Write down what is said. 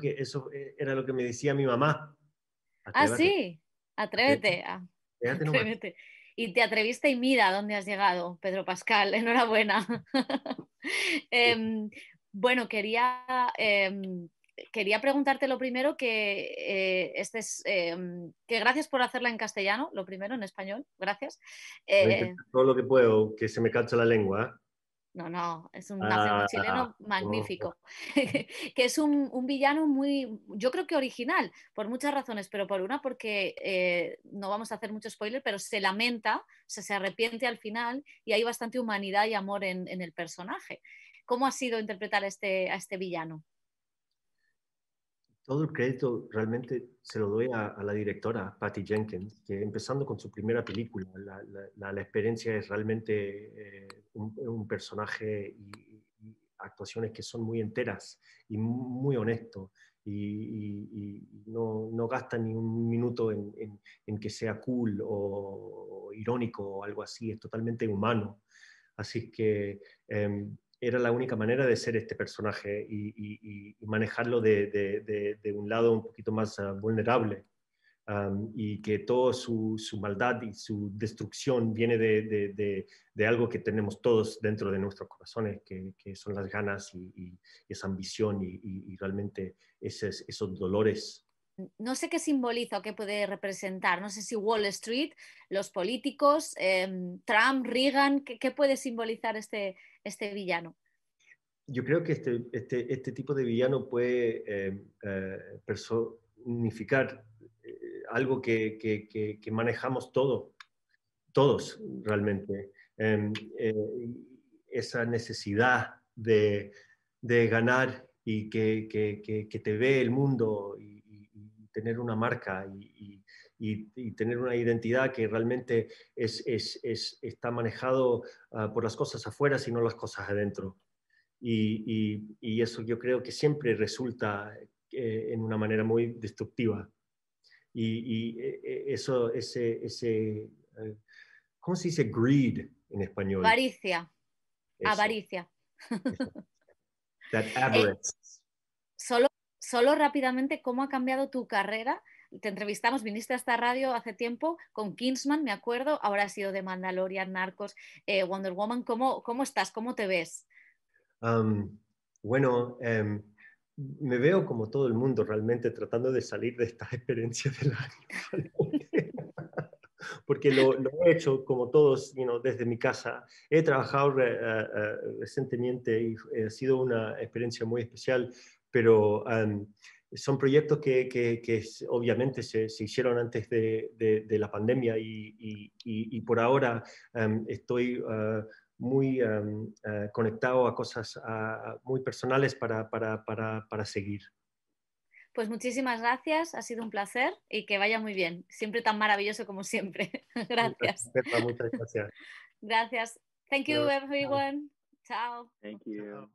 que, eso eh, era lo que me decía mi mamá. Ah, sí, ah, atrévete. Y te atreviste y mira dónde has llegado, Pedro Pascal, enhorabuena. Em, bueno, quería, em, quería preguntarte lo primero que, eh, este es, em, que gracias por hacerla en castellano, lo primero en español, gracias. Eh, todo lo que puedo, que se me cancha la lengua. No, no, es un ah, chileno oh. magnífico, que es un, villano muy, yo creo que original, por muchas razones, pero por una porque eh, no vamos a hacer mucho spoiler, pero se lamenta, se arrepiente al final y hay bastante humanidad y amor en, en el personaje. ¿Cómo ha sido interpretar este, a este villano? todo el crédito realmente se lo doy a, la directora Patty Jenkins, que empezando con su primera película, la, experiencia es realmente eh, un, personaje y, actuaciones que son muy enteras y muy honesto y, no, no, gasta ni un minuto en, que sea cool o, irónico o algo así, es totalmente humano. Así que em, era la única manera de ser este personaje y, manejarlo de, un lado un poquito más ah, vulnerable. y que toda su, maldad y su destrucción viene de, algo que tenemos todos dentro de nuestros corazones, que, son las ganas y, esa ambición y, realmente esos, esos dolores no sé qué simboliza o qué puede representar. No sé si Wall Street, los políticos, em, Trump, Reagan, ¿qué, puede simbolizar este, este villano? Yo creo que este, este, este tipo de villano puede em, eh, personificar eh, algo que, manejamos todo, todos realmente. Em, eh, esa necesidad de, de, ganar y que, te ve el mundo tener una marca y, y, tener una identidad que realmente es, es, está manejado ah, por las cosas afuera, sino las cosas adentro. Y, y eso yo creo que siempre resulta eh, en una manera muy destructiva. Y, eh, eh, eso, ese, ese, ¿cómo se dice greed en español? Avaricia. Avaricia. solo solo rápidamente cómo ha cambiado tu carrera. Te entrevistamos, viniste a esta radio hace tiempo con Kingsman, me acuerdo, ahora ha sido de Mandalorian, Narcos, eh, Wonder Woman. ¿Cómo, ¿Cómo estás? ¿Cómo te ves? bueno, em, me veo como todo el mundo realmente tratando de salir de estas experiencias del año. porque lo, he hecho como todos, desde mi casa. He trabajado eh, eh, recientemente y ha sido una experiencia muy especial pero son proyectos que, obviamente se, hicieron antes de, la pandemia y, por ahora estoy ah, muy ah, conectado a cosas ah, muy personales para, seguir. Pues muchísimas gracias, ha sido un placer y que vaya muy bien, siempre tan maravilloso como siempre. gracias. Muchas, gracias. gracias. Thank you everyone. Chao. Thank you.